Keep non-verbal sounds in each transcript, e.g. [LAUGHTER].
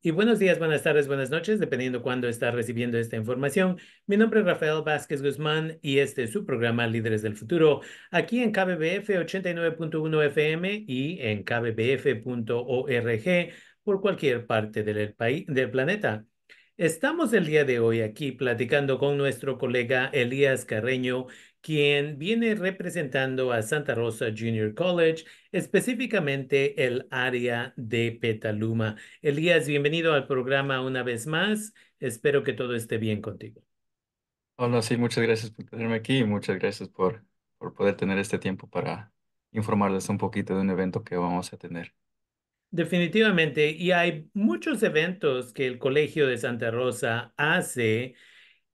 Y buenos días, buenas tardes, buenas noches, dependiendo cuándo estás recibiendo esta información. Mi nombre es Rafael Vázquez Guzmán y este es su programa Líderes del Futuro, aquí en KBBF 89.1 FM y en kbbf.org por cualquier parte del, del planeta. Estamos el día de hoy aquí platicando con nuestro colega Elías Carreño quien viene representando a Santa Rosa Junior College, específicamente el área de Petaluma. Elías, bienvenido al programa una vez más. Espero que todo esté bien contigo. Hola, sí, muchas gracias por tenerme aquí y muchas gracias por, por poder tener este tiempo para informarles un poquito de un evento que vamos a tener. Definitivamente, y hay muchos eventos que el Colegio de Santa Rosa hace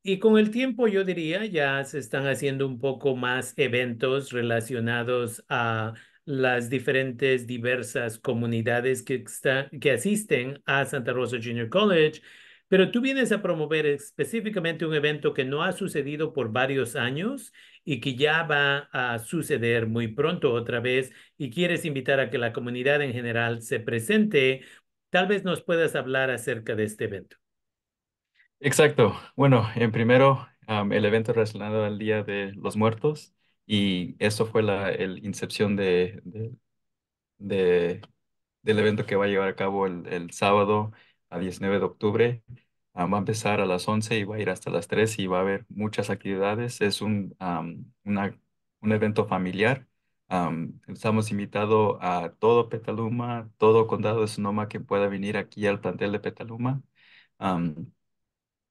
y con el tiempo, yo diría, ya se están haciendo un poco más eventos relacionados a las diferentes diversas comunidades que, que asisten a Santa Rosa Junior College, pero tú vienes a promover específicamente un evento que no ha sucedido por varios años y que ya va a suceder muy pronto otra vez y quieres invitar a que la comunidad en general se presente. Tal vez nos puedas hablar acerca de este evento. Exacto. Bueno, en primero, el evento relacionado al Día de los Muertos y eso fue la el incepción de, de- del evento que va a llevar a cabo el, sábado a 19 de octubre. va a empezar a las 11 y va a ir hasta las 3 y va a haber muchas actividades. Es un, un evento familiar. estamos invitados a todo Petaluma, todo condado de Sonoma que pueda venir aquí al plantel de Petaluma.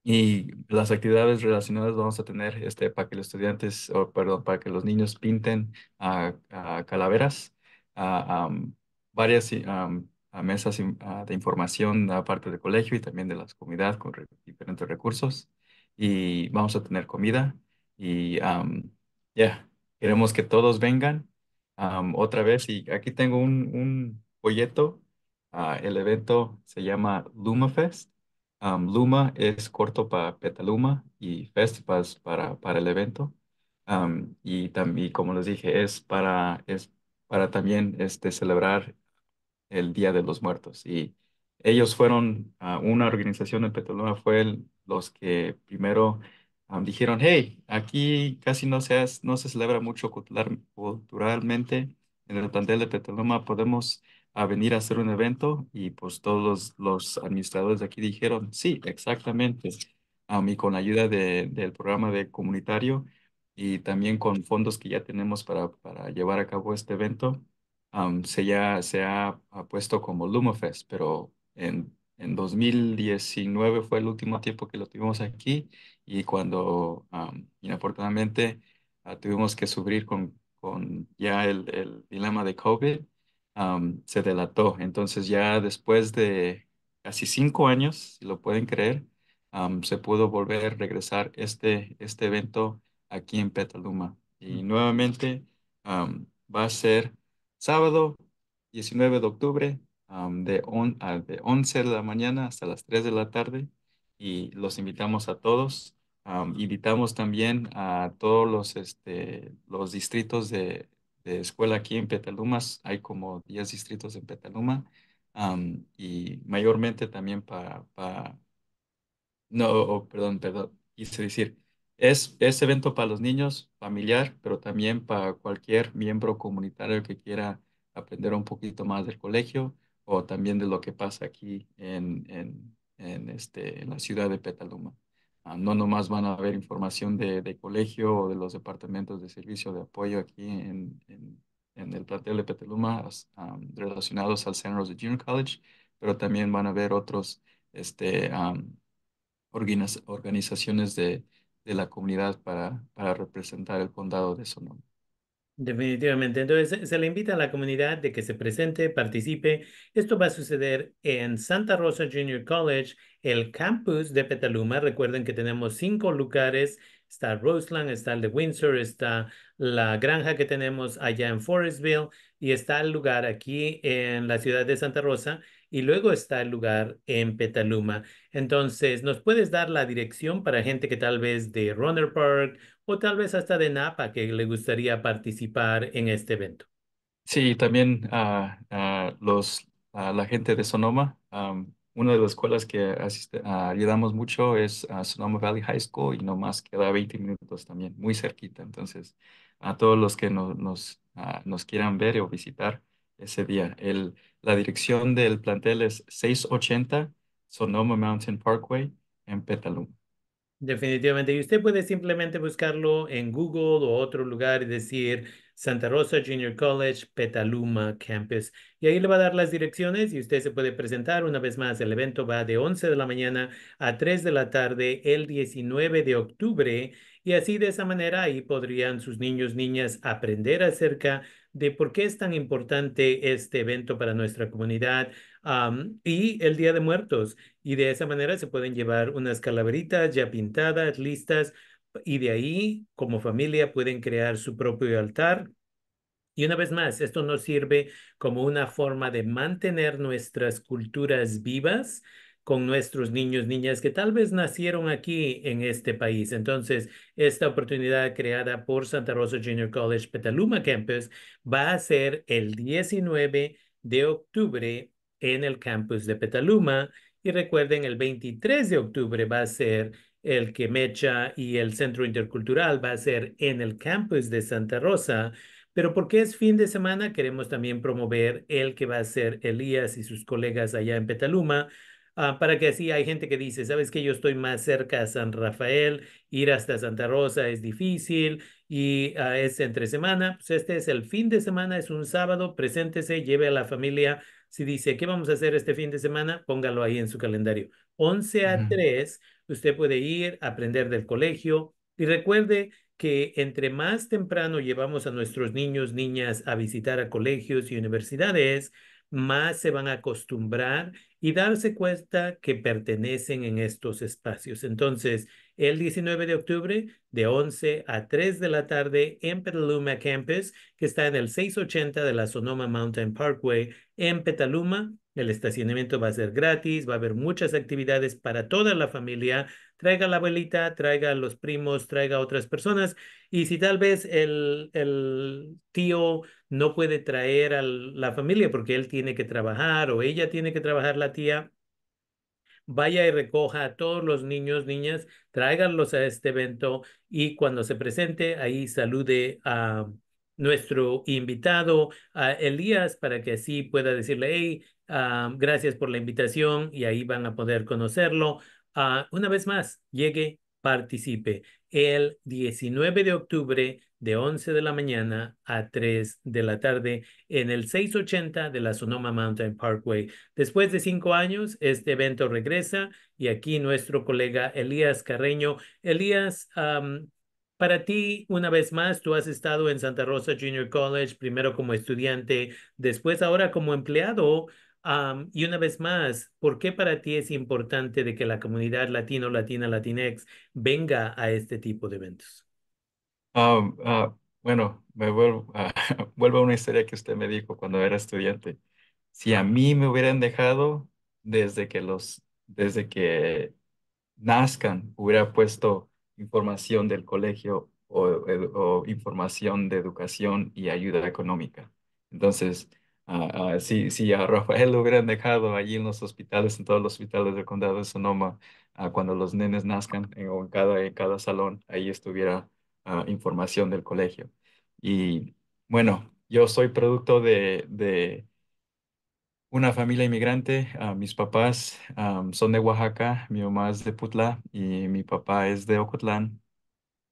Y las actividades relacionadas vamos a tener este, para que los estudiantes, o perdón, para que los niños pinten a, calaveras, a, mm, varias mm, mesas de información aparte del colegio y también de las comunidades con diferentes recursos. Y vamos a tener comida y mm, ya, queremos que todos vengan otra vez. Y aquí tengo un, folleto. el evento se llama LumaFest Luma es corto para Petaluma y Festivals para, para el evento. y también, como les dije, es para, es para también este, celebrar el Día de los Muertos. Y ellos fueron, una organización en Petaluma fue los que primero dijeron, hey, aquí casi no se, no se celebra mucho culturalmente en el plantel de Petaluma, podemos a venir a hacer un evento y pues todos los, administradores de aquí dijeron, sí, exactamente. A con ayuda de, del programa de comunitario y también con fondos que ya tenemos para, para llevar a cabo este evento, se, ya, se ha, puesto como LumaFest, pero en, en 2019 fue el último tiempo que lo tuvimos aquí y cuando inaportunadamente ah, tuvimos que sufrir con, con ya el, el dilema de COVID, se delató. Entonces ya después de casi cinco años, si lo pueden creer, se pudo volver a regresar este, este evento aquí en Petaluma. Y mm. nuevamente va a ser sábado 19 de octubre de, 11 ah, de la mañana hasta las 3 de la tarde y los invitamos a todos. invitamos también a todos los, este, los distritos de, de escuela aquí en Petalumas. Hay como 10 distritos en Petaluma y mayormente también para, no, perdón, perdón, quise decir, es, es evento para los niños, familiar, pero también para cualquier miembro comunitario que quiera aprender un poquito más del colegio o también de lo que pasa aquí en, en, en, este, en la ciudad de Petaluma. Ah, no nomás van a haber información de, colegio o de los departamentos de servicio de apoyo aquí en, el plantel de Petaluma relacionados al of de Junior College, pero también van a haber otros este, organizaciones de, la comunidad para, para representar el condado de Sonoma. Definitivamente. Entonces, se le invita a la comunidad de que se presente, participe. Esto va a suceder en Santa Rosa Junior College, el campus de Petaluma. Recuerden que tenemos cinco lugares. Está Roseland, está el de Windsor, está la granja que tenemos allá en Forestville, y está el lugar aquí en la ciudad de Santa Rosa y luego está el lugar en Petaluma. Entonces, ¿nos puedes dar la dirección para gente que tal vez de Runner Park o tal vez hasta de Napa que le gustaría participar en este evento? Sí, también a los, la gente de Sonoma. una de las escuelas que ayudamos mucho es Sonoma Valley High School y no más queda 20 minutos también, muy cerquita. Entonces, a todos los que nos, ah, nos quieran ver o visitar ese día. El, la dirección del plantel es 680 Sonoma Mountain Parkway en Petaluma. Definitivamente. Y usted puede simplemente buscarlo en Google o otro lugar y decir Santa Rosa Junior College, Petaluma Campus. Y ahí le va a dar las direcciones y usted se puede presentar. Una vez más, el evento va de 11 de la mañana a 3 de la tarde el 19 de octubre y así de esa manera ahí podrían sus niños, niñas aprender acerca de por qué es tan importante este evento para nuestra comunidad y el Día de Muertos. Y de esa manera se pueden llevar unas calaveritas ya pintadas, listas, y de ahí como familia pueden crear su propio altar y una vez más, esto nos sirve como una forma de mantener nuestras culturas vivas, con nuestros niños, niñas que tal vez nacieron aquí en este país. Entonces, esta oportunidad creada por Santa Rosa Junior College Petaluma Campus va a ser el 19 de octubre en el campus de Petaluma. Y recuerden, el 23 de octubre va a ser el que Mecha y el Centro Intercultural va a ser en el campus de Santa Rosa. Pero porque es fin de semana, queremos también promover el que va a ser Elías y sus colegas allá en Petaluma Ah, para que así hay gente que dice, sabes que yo estoy más cerca a San Rafael, ir hasta Santa Rosa es difícil y ah, es entre semana, pues este es el fin de semana, es un sábado, preséntese, lleve a la familia. Si dice, ¿qué vamos a hacer este fin de semana? Póngalo ahí en su calendario. 11 a 3, usted puede ir, aprender del colegio y recuerde que entre más temprano llevamos a nuestros niños, niñas a visitar a colegios y universidades, más se van a acostumbrar y darse cuenta que pertenecen en estos espacios. Entonces, el 19 de octubre de 11 a 3 de la tarde en Petaluma Campus, que está en el 680 de la Sonoma Mountain Parkway en Petaluma, el estacionamiento va a ser gratis, va a haber muchas actividades para toda la familia. Traiga a la abuelita, traiga a los primos, traiga a otras personas. Y si tal vez el, tío no puede traer a la familia porque él tiene que trabajar o ella tiene que trabajar, la tía, vaya y recoja a todos los niños, niñas, tráiganlos a este evento y cuando se presente ahí salude a nuestro invitado Elías para que así pueda decirle, hey, ah, gracias por la invitación y ahí van a poder conocerlo. Ah, una vez más, llegue, participe el 19 de octubre de 11 de la mañana a 3 de la tarde en el 680 de la Sonoma Mountain Parkway. Después de cinco años, este evento regresa y aquí nuestro colega Elías Carreño. Elías, para ti, una vez más, tú has estado en Santa Rosa Junior College, primero como estudiante, después ahora como empleado. y una vez más, ¿por qué para ti es importante de que la comunidad latino, latina, latinex venga a este tipo de eventos? Um, ah, bueno, me ah, [LAUGHS] vuelvo, a una historia que usted me dijo cuando era estudiante. Si a mí me hubieran dejado desde que los, desde que nazcan, hubiera puesto información del colegio eh, o, información de educación y ayuda económica. Entonces, si, a Rafael lo hubieran dejado allí en los hospitales, en todos los hospitales del condado de Sonoma, cuando los nenes nazcan en, en, cada, en cada salón, ahí estuviera información del colegio. Y bueno, yo soy producto de, de una familia inmigrante. Ah, mis papás son de Oaxaca, mi mamá es de Putla y mi papá es de Ocotlán.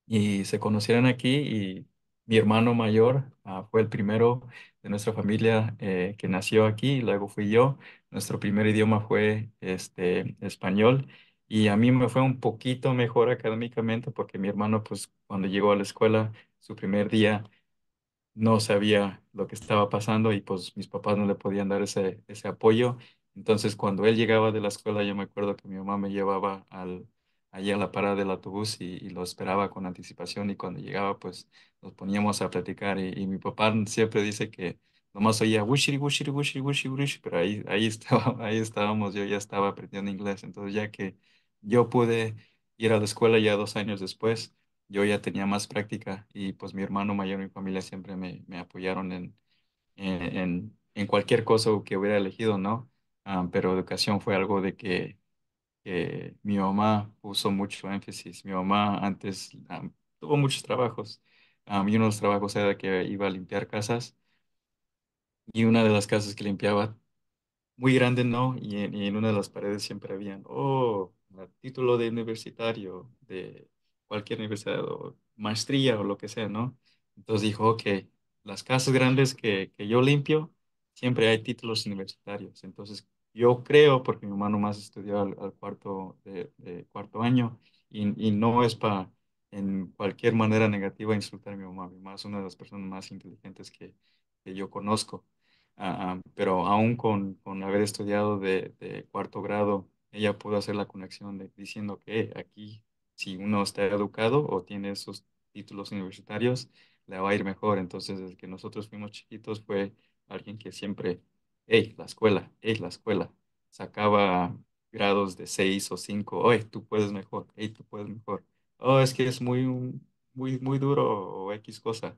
Y se conocieron aquí y mi hermano mayor ah, fue el primero de nuestra familia eh, que nació aquí, luego fui yo. Nuestro primer idioma fue este, español y a mí me fue un poquito mejor académicamente porque mi hermano, pues cuando llegó a la escuela, su primer día, no sabía lo que estaba pasando y pues mis papás no le podían dar ese, apoyo. Entonces cuando él llegaba de la escuela, yo me acuerdo que mi mamá me llevaba al, allí a la parada del autobús y, lo esperaba con anticipación y cuando llegaba pues nos poníamos a platicar y, mi papá siempre dice que nomás oía wushiri, wushiri, wushiri, wushiri, wushiri, pero ahí, ahí, [LAUGHS] estaba, ahí estábamos, yo ya estaba aprendiendo inglés. Entonces ya que yo pude ir a la escuela ya dos años después, yo ya tenía más práctica y pues mi hermano mayor y mi familia siempre me, apoyaron en, en, en, cualquier cosa que hubiera elegido, ¿no? Ah, pero educación fue algo de que, mi mamá puso mucho énfasis. Mi mamá antes ah, tuvo muchos trabajos ah, y uno de los trabajos era que iba a limpiar casas y una de las casas que limpiaba muy grande, ¿no? Y en, una de las paredes siempre habían, oh, título de universitario, de cualquier universidad o maestría o lo que sea, ¿no? Entonces dijo, que las casas grandes que, que yo limpio, siempre hay títulos universitarios. Entonces yo creo, porque mi hermano más estudió al, cuarto, de, cuarto año, y, y no es para en cualquier manera negativa insultar a mi mamá. Mi mamá es una de las personas más inteligentes que, que yo conozco. Ah, ah, pero aún con, con haber estudiado de, cuarto grado, ella pudo hacer la conexión de, diciendo que aquí si uno está educado o tiene esos títulos universitarios, le va a ir mejor. Entonces, desde que nosotros fuimos chiquitos fue alguien que siempre, hey, la escuela, hey, la escuela, sacaba grados de seis o cinco hoy tú puedes mejor, hey, tú puedes mejor, oh, es que es muy, muy, muy duro o X cosa,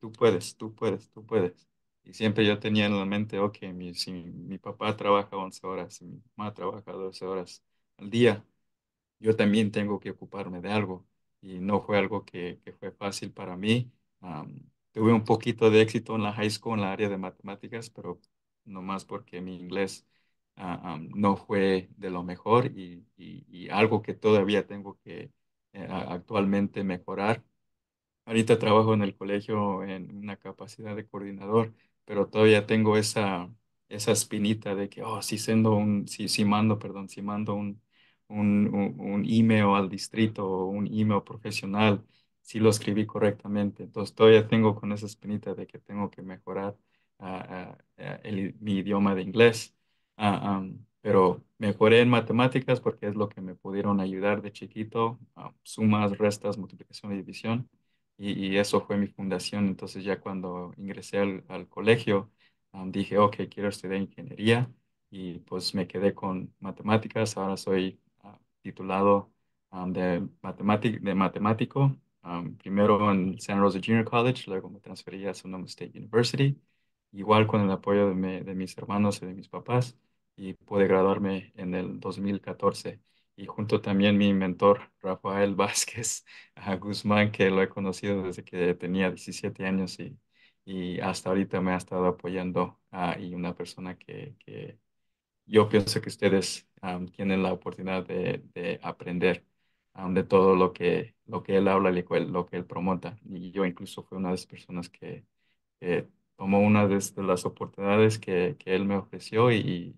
tú puedes, tú puedes, tú puedes. Y siempre yo tenía en la mente, ok, mi, si mi papá trabaja 11 horas, mi mamá trabaja 12 horas al día, yo también tengo que ocuparme de algo y no fue algo que, que fue fácil para mí. tuve un poquito de éxito en la high school, en la área de matemáticas, pero no más porque mi inglés ah, no fue de lo mejor y, y, algo que todavía tengo que eh, actualmente mejorar. Ahorita trabajo en el colegio en una capacidad de coordinador, pero todavía tengo esa, esa espinita de que, oh, si, siendo un, si, si mando, perdón, si mando un, un, un, email al distrito o un email profesional, si lo escribí correctamente. Entonces todavía tengo con esa espinita de que tengo que mejorar ah, ah, ah, el, mi idioma de inglés. pero mejoré en matemáticas porque es lo que me pudieron ayudar de chiquito, sumas, restas, multiplicación y división. Y, y, eso fue mi fundación. Entonces ya cuando ingresé al, al colegio, dije, ok, quiero estudiar ingeniería y pues me quedé con matemáticas. Ahora soy titulado um, de, de matemático, um, primero en San Rosa Junior College, luego me transferí a Sonoma State University, igual con el apoyo de, de mis hermanos y de mis papás, y pude graduarme en el 2014 y junto también mi mentor Rafael [LAUGHS] Vázquez Guzmán, que lo he conocido desde que tenía 17 años y, y hasta ahorita me ha estado apoyando ah, y una persona que, que, yo pienso que ustedes tienen la oportunidad de, de aprender de todo lo que, lo que él habla, y lo que él promota. Y yo incluso fui una de las personas que, tomó una de, este, las oportunidades que, que él me ofreció y,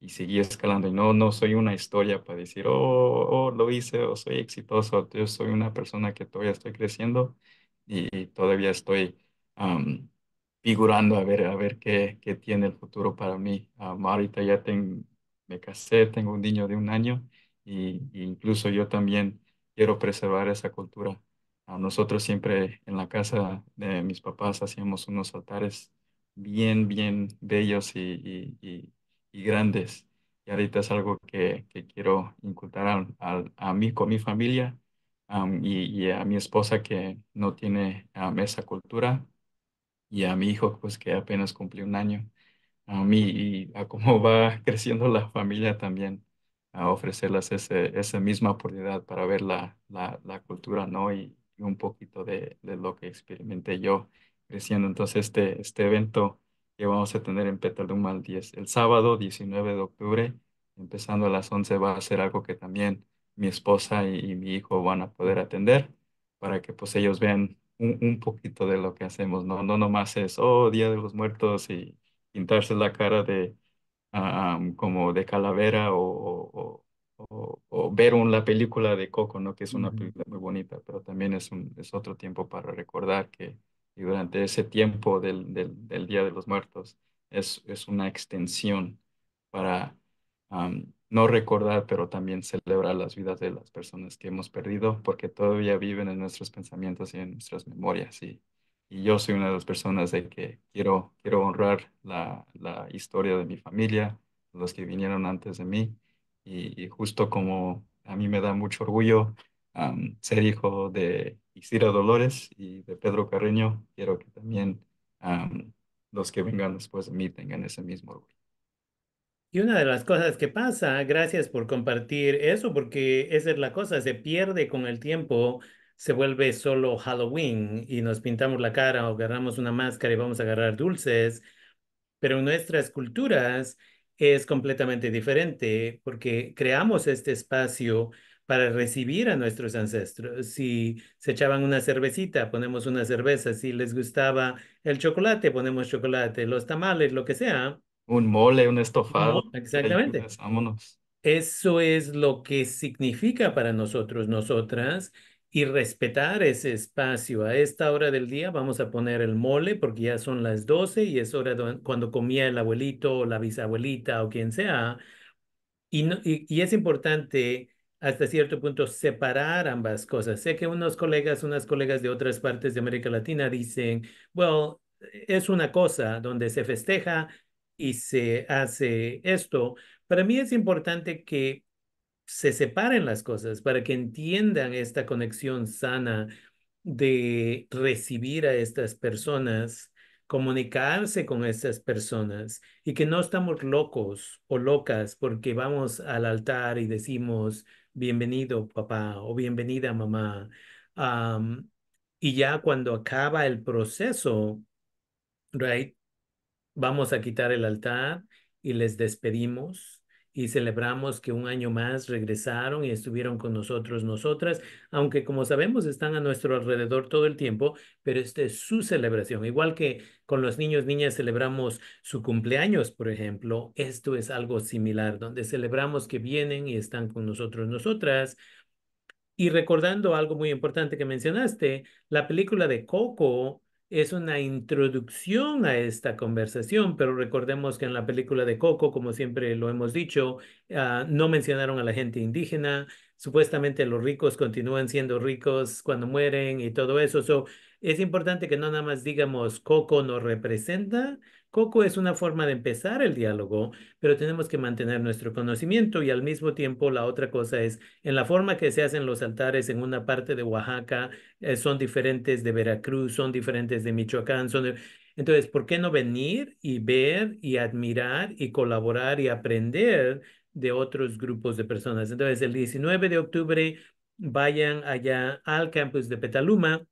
y, seguí escalando. Y no, no soy una historia para decir, oh, oh lo hice o soy exitoso. Yo soy una persona que todavía estoy creciendo y, todavía estoy figurando a ver, a ver qué, qué tiene el futuro para mí. Ah, ahorita ya me casé, tengo un niño de un año y, incluso yo también quiero preservar esa cultura. Ah, nosotros siempre en la casa de mis papás hacíamos unos altares bien, bien bellos y, y, grandes. Y ahorita es algo que, que quiero incultar a mí con mi familia y, a mi esposa que no tiene esa cultura y a mi hijo, pues que apenas cumplí un año, a mí y a cómo va [LAUGHS] creciendo la familia también, a ofrecerles esa misma oportunidad para ver la, cultura, ¿no? Y, un poquito de, lo que experimenté yo creciendo. Entonces, este, este evento que vamos a tener en Petaluma el, 10, el sábado 19 de octubre, empezando a las 11, va a ser algo que también mi esposa y, y mi hijo van a poder atender para que pues ellos vean un, poquito de lo que hacemos, ¿no? No nomás es, oh, Día de los Muertos y pintarse la cara de, ah, como de calavera o, ver un, la película de Coco, ¿no? Que es una película muy bonita, pero también es, un, es otro tiempo para recordar que y durante ese tiempo del, del, Día de los Muertos es, es una extensión para no recordar, pero también celebrar las vidas de las personas que hemos perdido, porque todavía viven en nuestros pensamientos y en nuestras memorias. Y, yo soy una de las personas de que quiero, quiero honrar la, historia de mi familia, los que vinieron antes de mí, y, justo como a mí me da mucho orgullo ser hijo de Isira Dolores y de Pedro Carreño, quiero que también los que vengan después de mí tengan ese mismo orgullo. Y una de las cosas que pasa, gracias por compartir eso, porque esa es la cosa, se pierde con el tiempo, se vuelve solo Halloween y nos pintamos la cara o agarramos una máscara y vamos a agarrar dulces, pero en nuestras culturas es completamente diferente porque creamos este espacio para recibir a nuestros ancestros. Si se echaban una cervecita, ponemos una cerveza. Si les gustaba el chocolate, ponemos chocolate, los tamales, lo que sea un mole, un estofado. Exactamente. Vámonos. Eso es lo que significa para nosotros, nosotras, y respetar ese espacio. A esta hora del día vamos a poner el mole porque ya son las 12 y es hora cuando comía el abuelito o la bisabuelita o quien sea. Y, y, y es importante hasta cierto punto separar ambas cosas. Sé que unos colegas, unas colegas de otras partes de América Latina dicen, well, es una cosa donde se festeja y se hace esto, para mí es importante que se separen las cosas para que entiendan esta conexión sana de recibir a estas personas, comunicarse con estas personas y que no estamos locos o locas porque vamos al altar y decimos bienvenido papá o bienvenida mamá. y ya cuando acaba el proceso, right, vamos a quitar el altar y les despedimos y celebramos que un año más regresaron y estuvieron con nosotros, nosotras, aunque como sabemos están a nuestro alrededor todo el tiempo, pero esta es su celebración. Igual que con los niños, niñas celebramos su cumpleaños, por ejemplo, esto es algo similar, donde celebramos que vienen y están con nosotros, nosotras. Y recordando algo muy importante que mencionaste, la película de Coco es una introducción a esta conversación, pero recordemos que en la película de Coco, como siempre lo hemos dicho, ah, no mencionaron a la gente indígena, supuestamente los ricos continúan siendo ricos cuando mueren y todo eso. eso es importante que no nada más digamos Coco nos representa, Coco es una forma de empezar el diálogo, pero tenemos que mantener nuestro conocimiento y al mismo tiempo la otra cosa es, en la forma que se hacen los altares en una parte de Oaxaca, eh, son diferentes de Veracruz, son diferentes de Michoacán, son Entonces, ¿por qué no venir y ver y admirar y colaborar y aprender de otros grupos de personas? Entonces, el 19 de octubre vayan allá al campus de Petaluma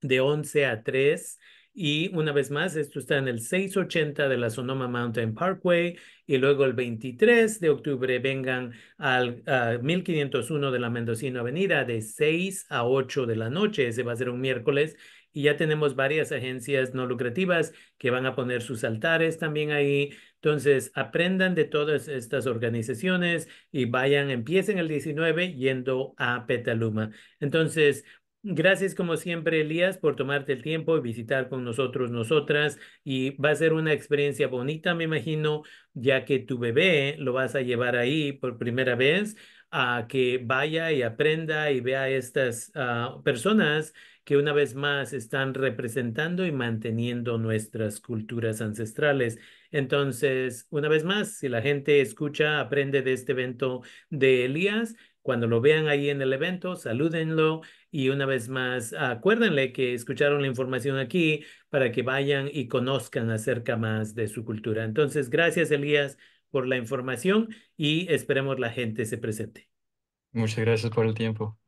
de 11 a 3 y una vez más, esto está en el 680 de la Sonoma Mountain Parkway y luego el 23 de octubre vengan al 1501 de la Mendocino Avenida de 6 a 8 de la noche. Ese va a ser un miércoles y ya tenemos varias agencias no lucrativas que van a poner sus altares también ahí. Entonces, aprendan de todas estas organizaciones y vayan, empiecen el 19 yendo a Petaluma. Entonces, Gracias como siempre, Elías, por tomarte el tiempo y visitar con nosotros, nosotras. Y va a ser una experiencia bonita, me imagino, ya que tu bebé lo vas a llevar ahí por primera vez a que vaya y aprenda y vea a estas ah, personas que una vez más están representando y manteniendo nuestras culturas ancestrales. Entonces, una vez más, si la gente escucha, aprende de este evento de Elías, cuando lo vean ahí en el evento, salúdenlo y una vez más, acuérdenle que escucharon la información aquí para que vayan y conozcan acerca más de su cultura. Entonces, gracias Elías por la información y esperemos la gente se presente. Muchas gracias por el tiempo.